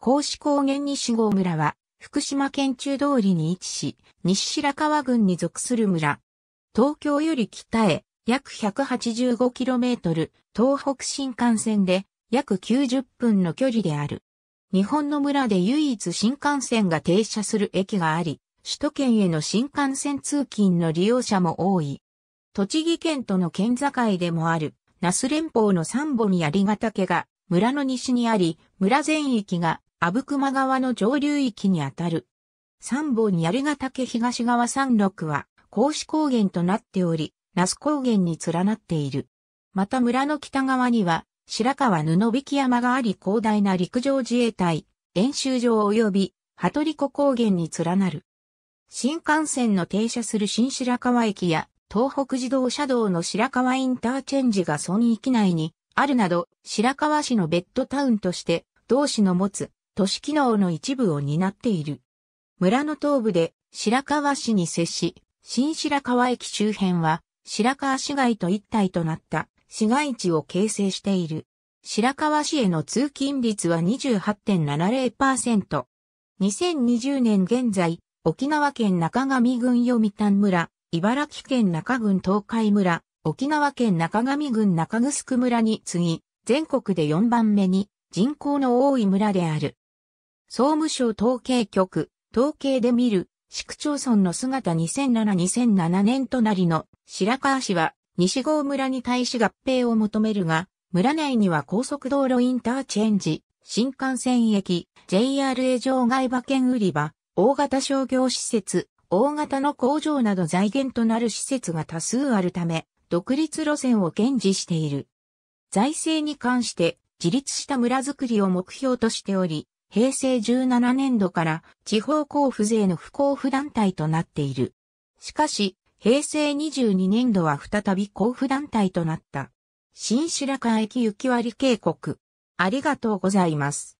甲子高原西郷村は、福島県中通りに位置し、西白川郡に属する村。東京より北へ約 185km 東北新幹線で約90分の距離である。日本の村で唯一新幹線が停車する駅があり、首都圏への新幹線通勤の利用者も多い。栃木県との県境でもある、那須連峰の三本槍ヶ岳が村の西にあり、村全域が阿武隈川の上流域にあたる。三本槍ヶ岳東側山麓は、甲子高原となっており、那須高原に連なっている。また村の北側には、白川布引山があり広大な陸上自衛隊、演習場及び、羽鳥湖高原に連なる。新幹線の停車する新白川駅や、東北自動車道の白川インターチェンジが村域内にあるなど、白川市のベッドタウンとして、同市の持つ都市機能の一部を担っている。村の東部で白河市に接し、新白河駅周辺は白河市街と一体となった市街地を形成している。白河市への通勤率は28.70%。2020年現在、沖縄県中上郡読谷村、茨城県中郡東海村、沖縄県中上郡中城村に次ぎ、全国で4番目に人口の多い村である。総務省統計局、統計で見る、市区町村の姿2007-2007年隣の白川市は西郷村に対し合併を求めるが、村内には高速道路インターチェンジ、新幹線駅、JRA 場外馬券売り場、大型商業施設、大型の工場など財源となる施設が多数あるため、独立路線を堅持している。財政に関して自立した村づくりを目標としており、平成17年度から地方交付税の不交付団体となっている。しかし、平成22年度は再び交付団体となった。新白川駅行き割警告。ありがとうございます。